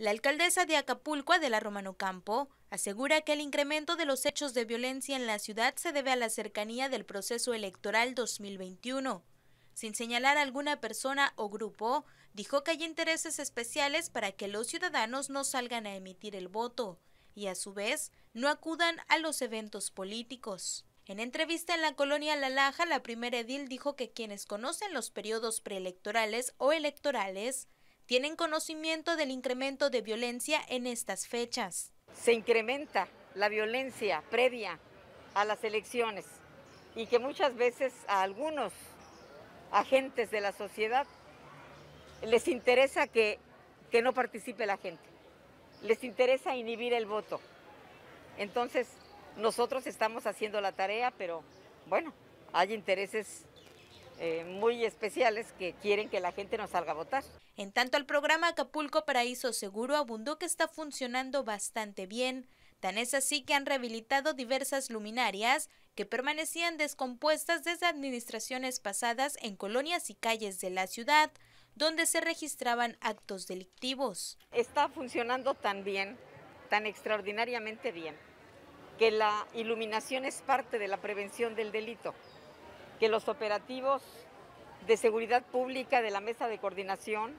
La alcaldesa de Acapulco, la Romano Campo, asegura que el incremento de los hechos de violencia en la ciudad se debe a la cercanía del proceso electoral 2021. Sin señalar a alguna persona o grupo, dijo que hay intereses especiales para que los ciudadanos no salgan a emitir el voto y a su vez no acudan a los eventos políticos. En entrevista en la colonia La Laja, la primera edil dijo que quienes conocen los periodos preelectorales o electorales tienen conocimiento del incremento de violencia en estas fechas. Se incrementa la violencia previa a las elecciones y que muchas veces a algunos agentes de la sociedad les interesa que, que no participe la gente, les interesa inhibir el voto. Entonces, nosotros estamos haciendo la tarea, pero bueno, hay intereses eh, muy especiales que quieren que la gente nos salga a votar. En tanto, el programa Acapulco Paraíso Seguro abundó que está funcionando bastante bien. Tan es así que han rehabilitado diversas luminarias que permanecían descompuestas desde administraciones pasadas en colonias y calles de la ciudad, donde se registraban actos delictivos. Está funcionando tan bien, tan extraordinariamente bien, que la iluminación es parte de la prevención del delito que los operativos de seguridad pública de la mesa de coordinación,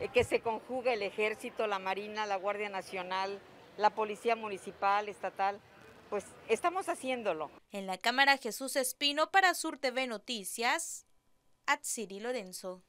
eh, que se conjuga el ejército, la marina, la Guardia Nacional, la policía municipal, estatal, pues estamos haciéndolo. En la cámara Jesús Espino para Sur TV Noticias, Atsiri Lorenzo.